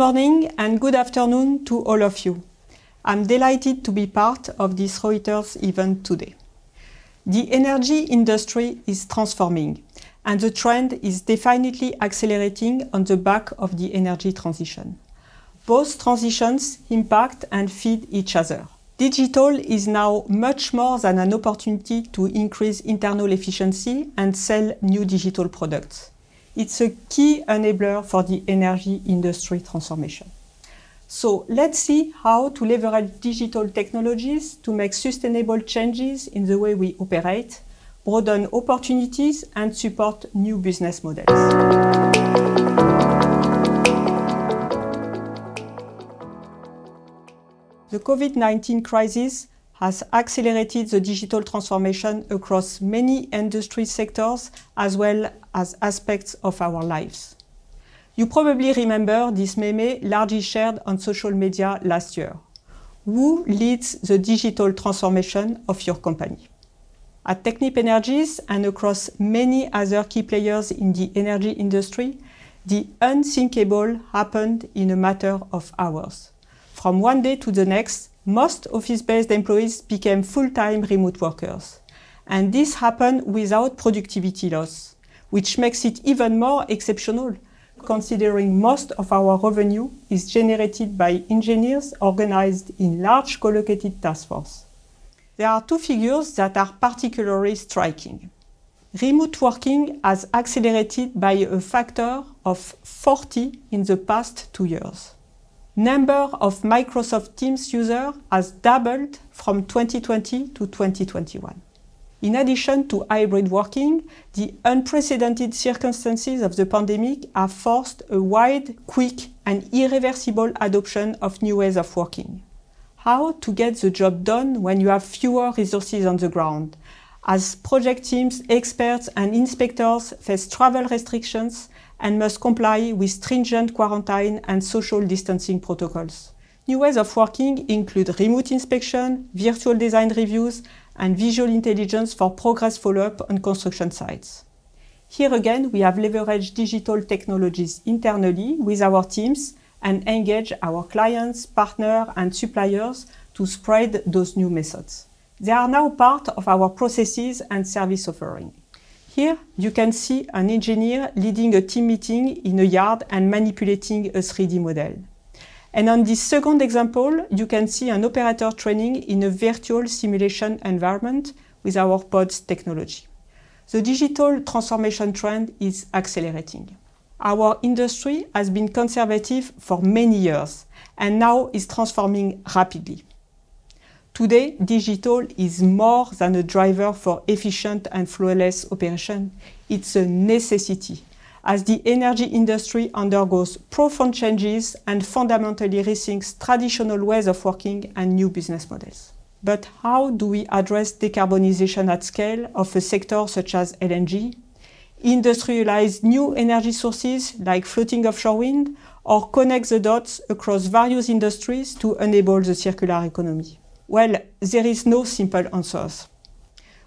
morning and good afternoon to all of you. I'm delighted to be part of this Reuters event today. The energy industry is transforming, and the trend is definitely accelerating on the back of the energy transition. Both transitions impact and feed each other. Digital is now much more than an opportunity to increase internal efficiency and sell new digital products. It's a key enabler for the energy industry transformation. So let's see how to leverage digital technologies to make sustainable changes in the way we operate, broaden opportunities and support new business models. The COVID-19 crisis has accelerated the digital transformation across many industry sectors as well as aspects of our lives. You probably remember this meme largely shared on social media last year. Who leads the digital transformation of your company? At Technip Energies and across many other key players in the energy industry, the unthinkable happened in a matter of hours. From one day to the next, most office-based employees became full-time remote workers. And this happened without productivity loss, which makes it even more exceptional, considering most of our revenue is generated by engineers organized in large collocated task force. There are two figures that are particularly striking. Remote working has accelerated by a factor of 40 in the past two years number of Microsoft Teams users has doubled from 2020 to 2021. In addition to hybrid working, the unprecedented circumstances of the pandemic have forced a wide, quick, and irreversible adoption of new ways of working. How to get the job done when you have fewer resources on the ground? As project teams, experts, and inspectors face travel restrictions and must comply with stringent quarantine and social distancing protocols. New ways of working include remote inspection, virtual design reviews, and visual intelligence for progress follow-up on construction sites. Here again, we have leveraged digital technologies internally with our teams and engage our clients, partners, and suppliers to spread those new methods. They are now part of our processes and service offering. Here you can see an engineer leading a team meeting in a yard and manipulating a 3D model. And on this second example, you can see an operator training in a virtual simulation environment with our pods technology. The digital transformation trend is accelerating. Our industry has been conservative for many years and now is transforming rapidly. Today, digital is more than a driver for efficient and flawless operation. It's a necessity as the energy industry undergoes profound changes and fundamentally rethinks traditional ways of working and new business models. But how do we address decarbonization at scale of a sector such as LNG, industrialize new energy sources like floating offshore wind, or connect the dots across various industries to enable the circular economy? Well, there is no simple answers.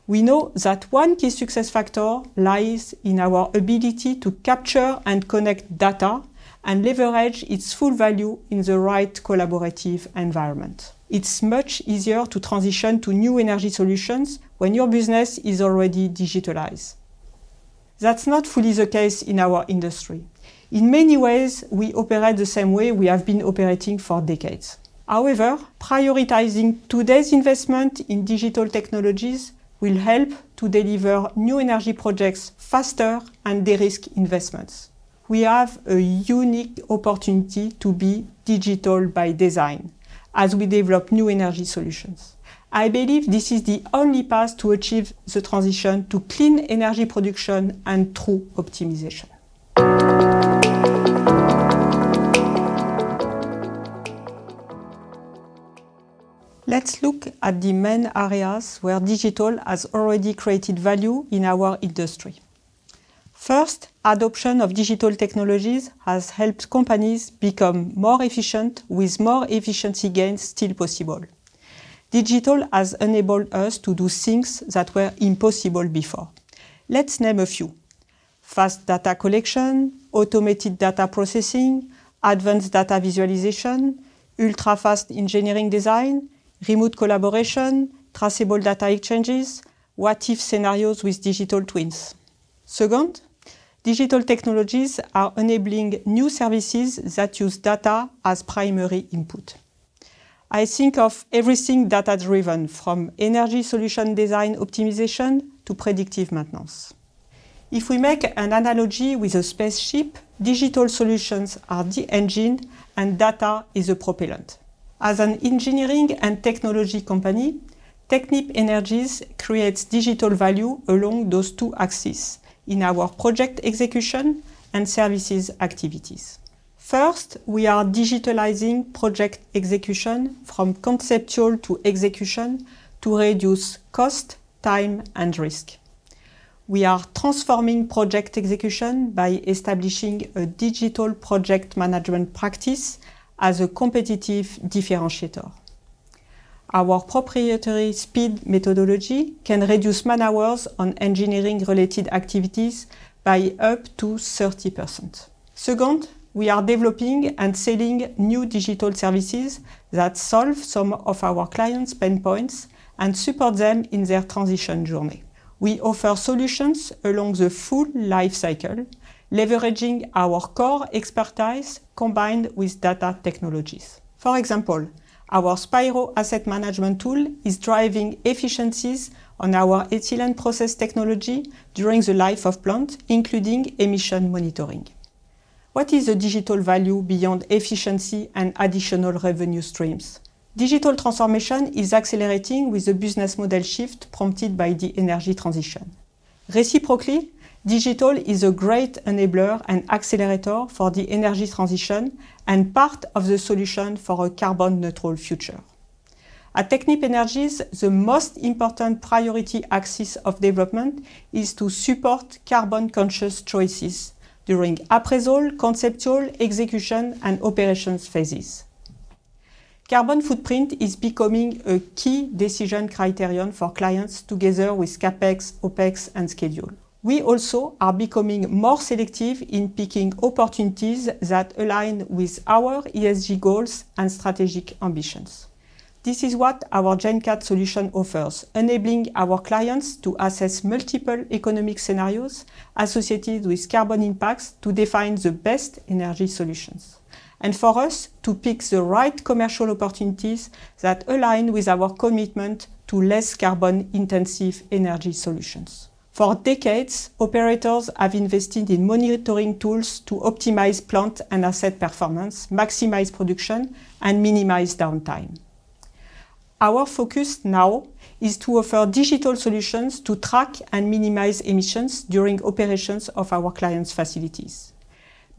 We know that one key success factor lies in our ability to capture and connect data and leverage its full value in the right collaborative environment. It's much easier to transition to new energy solutions when your business is already digitalized. That's not fully the case in our industry. In many ways, we operate the same way we have been operating for decades. However, prioritizing today's investment in digital technologies will help to deliver new energy projects faster and de-risk investments. We have a unique opportunity to be digital by design as we develop new energy solutions. I believe this is the only path to achieve the transition to clean energy production and true optimization. Let's look at the main areas where digital has already created value in our industry. First, adoption of digital technologies has helped companies become more efficient with more efficiency gains still possible. Digital has enabled us to do things that were impossible before. Let's name a few. Fast data collection, automated data processing, advanced data visualization, ultra-fast engineering design, remote collaboration, traceable data exchanges, what-if scenarios with digital twins. Second, digital technologies are enabling new services that use data as primary input. I think of everything data-driven, from energy solution design optimization to predictive maintenance. If we make an analogy with a spaceship, digital solutions are the engine and data is the propellant. As an engineering and technology company, Technip Energies creates digital value along those two axes in our project execution and services activities. First, we are digitalizing project execution from conceptual to execution to reduce cost, time and risk. We are transforming project execution by establishing a digital project management practice as a competitive differentiator. Our proprietary speed methodology can reduce man-hours on engineering-related activities by up to 30%. Second, we are developing and selling new digital services that solve some of our clients' pain points and support them in their transition journey. We offer solutions along the full life cycle, leveraging our core expertise combined with data technologies. For example, our Spyro asset management tool is driving efficiencies on our ethylene process technology during the life of plant, including emission monitoring. What is the digital value beyond efficiency and additional revenue streams? Digital transformation is accelerating with the business model shift prompted by the energy transition. Reciprocally, digital is a great enabler and accelerator for the energy transition and part of the solution for a carbon neutral future. At Technip Energies, the most important priority axis of development is to support carbon conscious choices during appraisal, conceptual, execution and operations phases. Carbon footprint is becoming a key decision criterion for clients together with CAPEX, OPEX and schedule. We also are becoming more selective in picking opportunities that align with our ESG goals and strategic ambitions. This is what our GenCat solution offers, enabling our clients to assess multiple economic scenarios associated with carbon impacts to define the best energy solutions. And for us to pick the right commercial opportunities that align with our commitment to less carbon intensive energy solutions. For decades, operators have invested in monitoring tools to optimize plant and asset performance, maximize production, and minimize downtime. Our focus now is to offer digital solutions to track and minimize emissions during operations of our clients' facilities.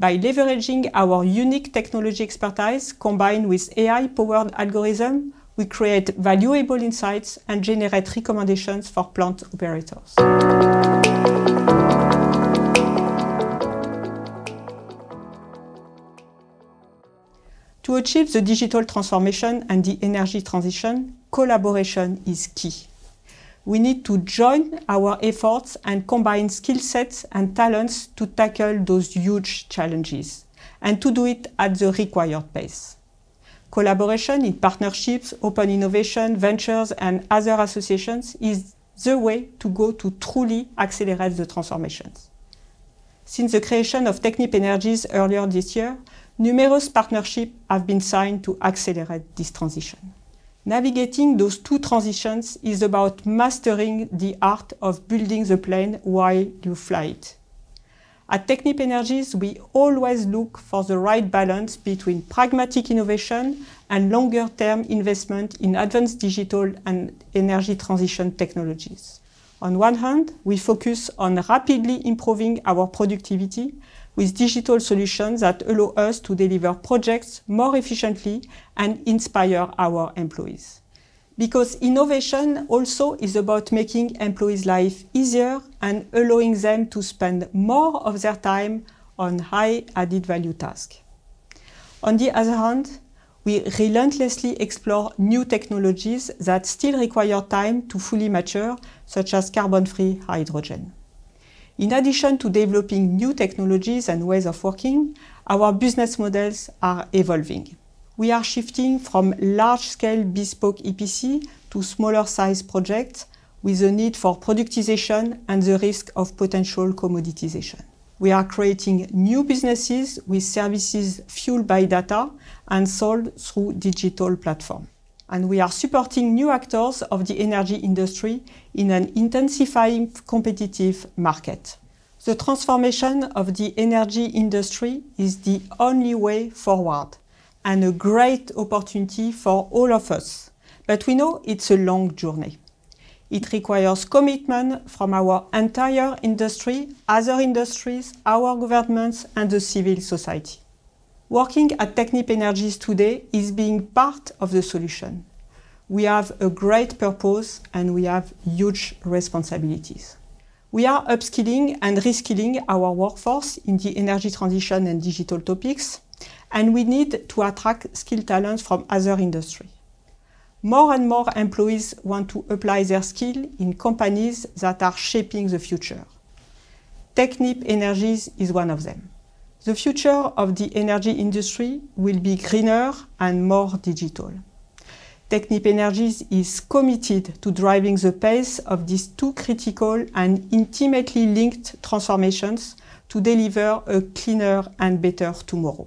By leveraging our unique technology expertise combined with AI-powered algorithm, we create valuable insights and generate recommendations for plant operators. To achieve the digital transformation and the energy transition, collaboration is key. We need to join our efforts and combine skill sets and talents to tackle those huge challenges and to do it at the required pace. Collaboration in partnerships, open innovation, ventures, and other associations is the way to go to truly accelerate the transformations. Since the creation of Technip Energies earlier this year, numerous partnerships have been signed to accelerate this transition. Navigating those two transitions is about mastering the art of building the plane while you fly it. At Technip Energies, we always look for the right balance between pragmatic innovation and longer term investment in advanced digital and energy transition technologies. On one hand, we focus on rapidly improving our productivity with digital solutions that allow us to deliver projects more efficiently and inspire our employees because innovation also is about making employees' life easier and allowing them to spend more of their time on high added value tasks. On the other hand, we relentlessly explore new technologies that still require time to fully mature, such as carbon-free hydrogen. In addition to developing new technologies and ways of working, our business models are evolving we are shifting from large-scale bespoke EPC to smaller size projects with the need for productization and the risk of potential commoditization. We are creating new businesses with services fueled by data and sold through digital platforms, And we are supporting new actors of the energy industry in an intensifying competitive market. The transformation of the energy industry is the only way forward and a great opportunity for all of us. But we know it's a long journey. It requires commitment from our entire industry, other industries, our governments and the civil society. Working at Technip Energies today is being part of the solution. We have a great purpose and we have huge responsibilities. We are upskilling and reskilling our workforce in the energy transition and digital topics and we need to attract skilled talents from other industries. More and more employees want to apply their skill in companies that are shaping the future. Technip Energies is one of them. The future of the energy industry will be greener and more digital. Technip Energies is committed to driving the pace of these two critical and intimately linked transformations to deliver a cleaner and better tomorrow.